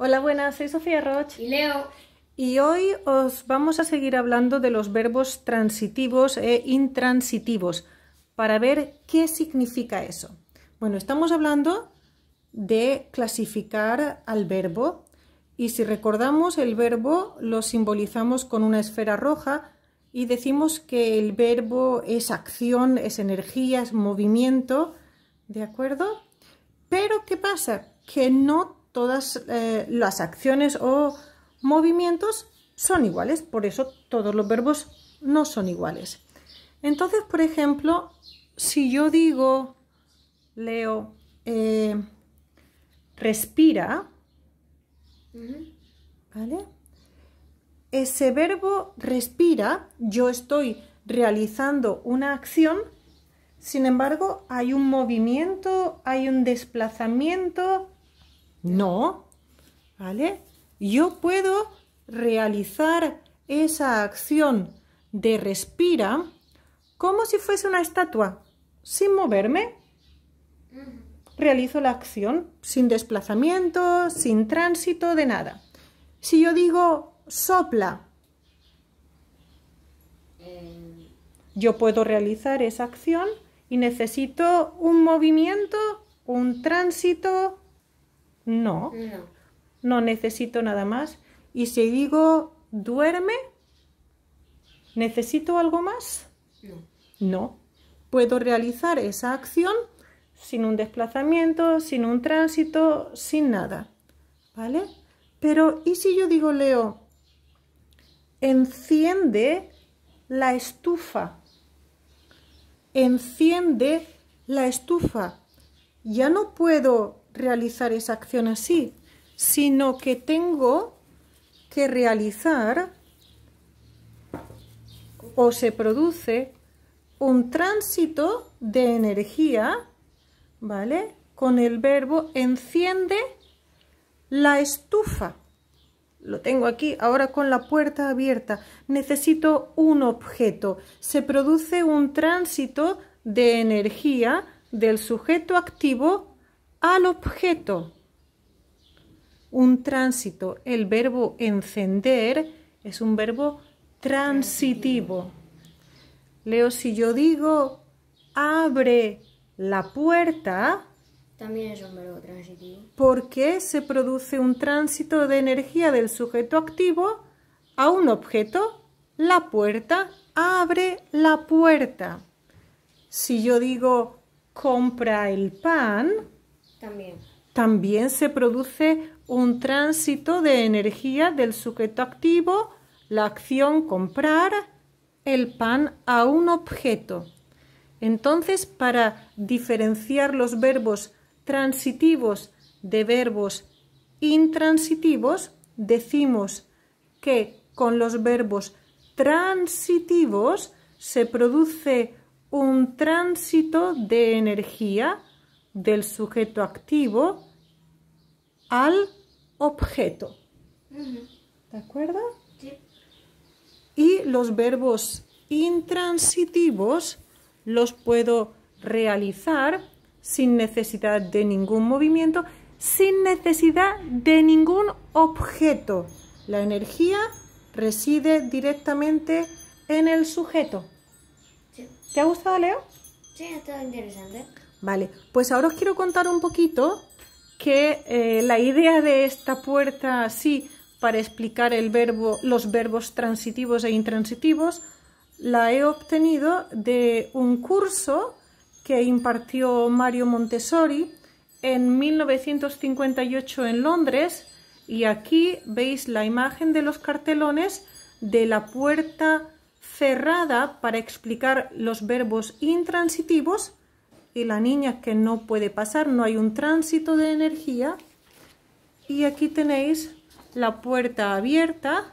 Hola, buenas, soy Sofía Roch. Y Leo. Y hoy os vamos a seguir hablando de los verbos transitivos e intransitivos para ver qué significa eso. Bueno, estamos hablando de clasificar al verbo y si recordamos el verbo lo simbolizamos con una esfera roja y decimos que el verbo es acción, es energía, es movimiento, ¿de acuerdo? Pero ¿qué pasa? Que no todas eh, las acciones o movimientos son iguales, por eso todos los verbos no son iguales. Entonces, por ejemplo, si yo digo, Leo, eh, respira, ¿vale? Ese verbo respira, yo estoy realizando una acción, sin embargo, hay un movimiento, hay un desplazamiento, no, ¿vale? Yo puedo realizar esa acción de respira como si fuese una estatua, sin moverme. Realizo la acción sin desplazamiento, sin tránsito, de nada. Si yo digo sopla, eh. yo puedo realizar esa acción y necesito un movimiento, un tránsito, no, no, necesito nada más. Y si digo duerme, ¿necesito algo más? No. Puedo realizar esa acción sin un desplazamiento, sin un tránsito, sin nada. ¿Vale? Pero, ¿y si yo digo, Leo, enciende la estufa? Enciende la estufa. Ya no puedo realizar esa acción así, sino que tengo que realizar o se produce un tránsito de energía, ¿vale? Con el verbo enciende la estufa. Lo tengo aquí ahora con la puerta abierta. Necesito un objeto. Se produce un tránsito de energía del sujeto activo al objeto. Un tránsito. El verbo encender es un verbo transitivo. Leo, si yo digo abre la puerta, también es un verbo transitivo. Porque se produce un tránsito de energía del sujeto activo a un objeto, la puerta, abre la puerta. Si yo digo compra el pan, también. se produce un tránsito de energía del sujeto activo, la acción comprar el pan a un objeto. Entonces, para diferenciar los verbos transitivos de verbos intransitivos, decimos que con los verbos transitivos se produce un tránsito de energía del sujeto activo al objeto. ¿De acuerdo? Sí. Y los verbos intransitivos los puedo realizar sin necesidad de ningún movimiento, sin necesidad de ningún objeto. La energía reside directamente en el sujeto. ¿Te ha gustado, Leo? Sí, ha estado interesante. Vale, pues ahora os quiero contar un poquito que eh, la idea de esta puerta así para explicar el verbo, los verbos transitivos e intransitivos la he obtenido de un curso que impartió Mario Montessori en 1958 en Londres y aquí veis la imagen de los cartelones de la puerta cerrada para explicar los verbos intransitivos la niña que no puede pasar, no hay un tránsito de energía. Y aquí tenéis la puerta abierta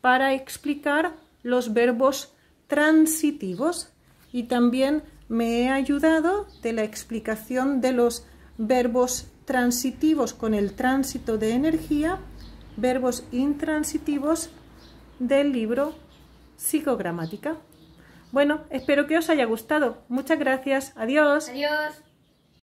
para explicar los verbos transitivos y también me he ayudado de la explicación de los verbos transitivos con el tránsito de energía, verbos intransitivos del libro Psicogramática. Bueno, espero que os haya gustado. Muchas gracias. Adiós. Adiós.